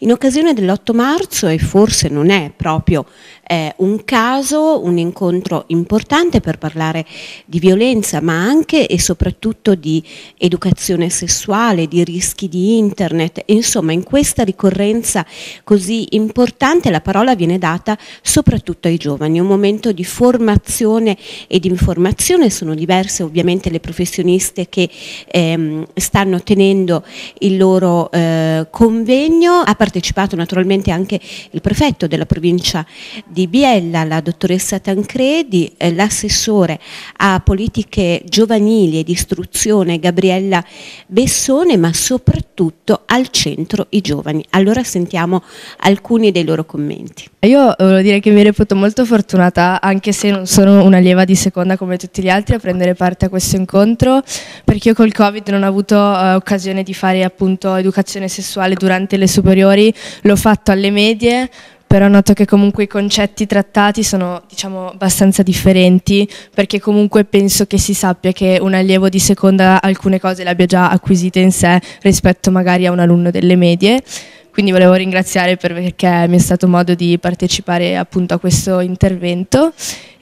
In occasione dell'8 marzo, e forse non è proprio eh, un caso, un incontro importante per parlare di violenza, ma anche e soprattutto di educazione sessuale, di rischi di internet. Insomma, in questa ricorrenza così importante la parola viene data soprattutto ai giovani, un momento di formazione e di informazione, sono diverse ovviamente le professioniste che ehm, stanno tenendo il loro eh, convegno a partecipato naturalmente anche il prefetto della provincia di Biella, la dottoressa Tancredi, eh, l'assessore a politiche giovanili e di istruzione Gabriella Bessone, ma soprattutto al centro i giovani. Allora sentiamo alcuni dei loro commenti. Io eh, volevo dire che mi reputo molto fortunata, anche se non sono una lieva di seconda come tutti gli altri, a prendere parte a questo incontro, perché io col Covid non ho avuto eh, occasione di fare appunto educazione sessuale durante le superiori fuori, l'ho fatto alle medie, però noto che comunque i concetti trattati sono diciamo abbastanza differenti perché comunque penso che si sappia che un allievo di seconda alcune cose le abbia già acquisite in sé rispetto magari a un alunno delle medie quindi volevo ringraziare perché mi è stato modo di partecipare appunto a questo intervento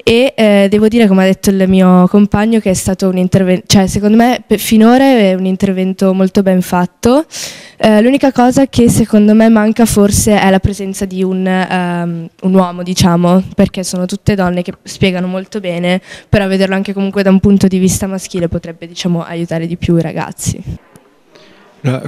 e eh, devo dire, come ha detto il mio compagno, che è stato un intervento, cioè secondo me finora è un intervento molto ben fatto. Eh, l'unica cosa che secondo me manca forse è la presenza di un, um, un, uomo, diciamo, perché sono tutte donne che spiegano molto bene, però vederlo anche comunque da un punto di vista maschile potrebbe diciamo, aiutare di più i ragazzi.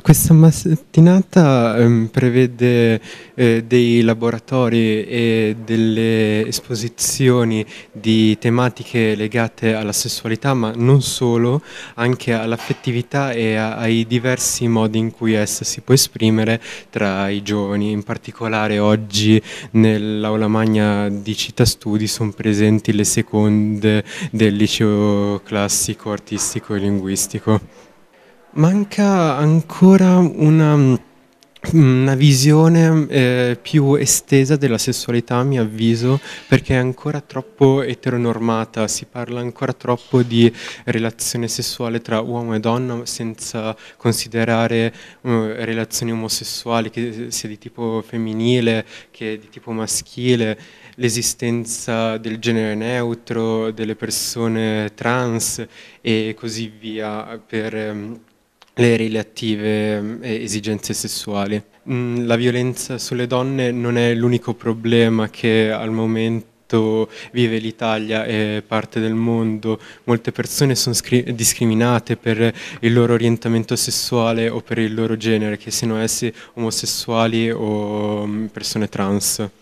Questa mattinata ehm, prevede eh, dei laboratori e delle esposizioni di tematiche legate alla sessualità, ma non solo, anche all'affettività e a, ai diversi modi in cui essa si può esprimere tra i giovani. In particolare oggi nell'aula magna di Città Studi sono presenti le seconde del liceo classico, artistico e linguistico manca ancora una, una visione eh, più estesa della sessualità, a mio avviso, perché è ancora troppo eteronormata, si parla ancora troppo di relazione sessuale tra uomo e donna senza considerare eh, relazioni omosessuali, che sia di tipo femminile, che di tipo maschile, l'esistenza del genere neutro, delle persone trans e così via. Per, ehm, le relative mm, esigenze sessuali. Mm, la violenza sulle donne non è l'unico problema che al momento vive l'Italia e parte del mondo. Molte persone sono discriminate per il loro orientamento sessuale o per il loro genere, che siano essi omosessuali o mm, persone trans.